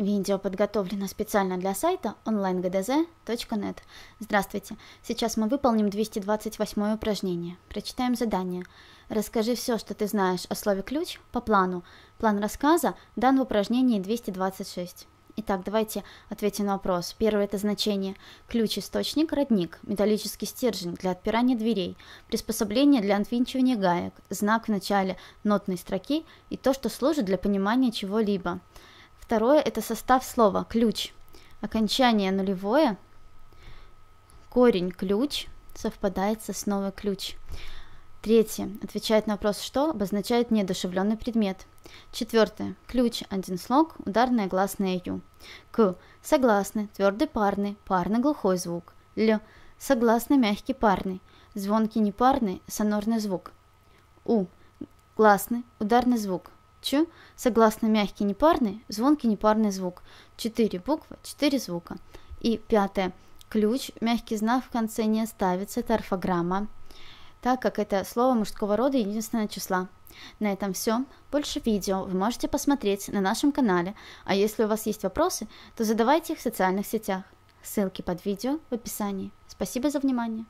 Видео подготовлено специально для сайта onlinegdz.net. Здравствуйте! Сейчас мы выполним 228 упражнение. Прочитаем задание. Расскажи все, что ты знаешь о слове «ключ» по плану. План рассказа дан в упражнении 226. Итак, давайте ответим на вопрос. Первое – это значение. Ключ – источник, родник, металлический стержень для отпирания дверей, приспособление для отвинчивания гаек, знак в начале нотной строки и то, что служит для понимания чего-либо. Второе – это состав слова «ключ». Окончание нулевое, корень «ключ» совпадает с основой «ключ». Третье. Отвечает на вопрос «что» обозначает неодушевленный предмет. Четвертое. Ключ. Один слог. ударная гласная «ю». К. Согласный. Твердый парный. парный глухой звук. Л. Согласный мягкий парный. Звонкий непарный. Сонорный звук. У. Гласный. Ударный звук. Ч – согласно мягкий непарный, звонкий непарный звук. Четыре буквы, четыре звука. И пятое – ключ, мягкий знак в конце не ставится, это орфограмма, так как это слово мужского рода единственное числа. На этом все. Больше видео вы можете посмотреть на нашем канале, а если у вас есть вопросы, то задавайте их в социальных сетях. Ссылки под видео в описании. Спасибо за внимание.